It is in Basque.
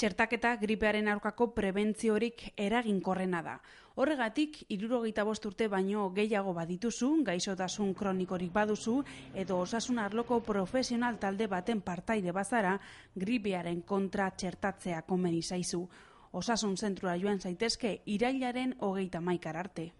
txertaketa gripearen aurkako prebentziorik eraginkorrena da. Horregatik, irurogeita urte baino gehiago badituzu, gaizotasun kronikorik baduzu, edo osasun arloko profesional talde baten partaide bazara, gripearen kontra txertatzea komeni zaizu. Osasun zentrua joan zaitezke, irailaren hogeita maikar arte.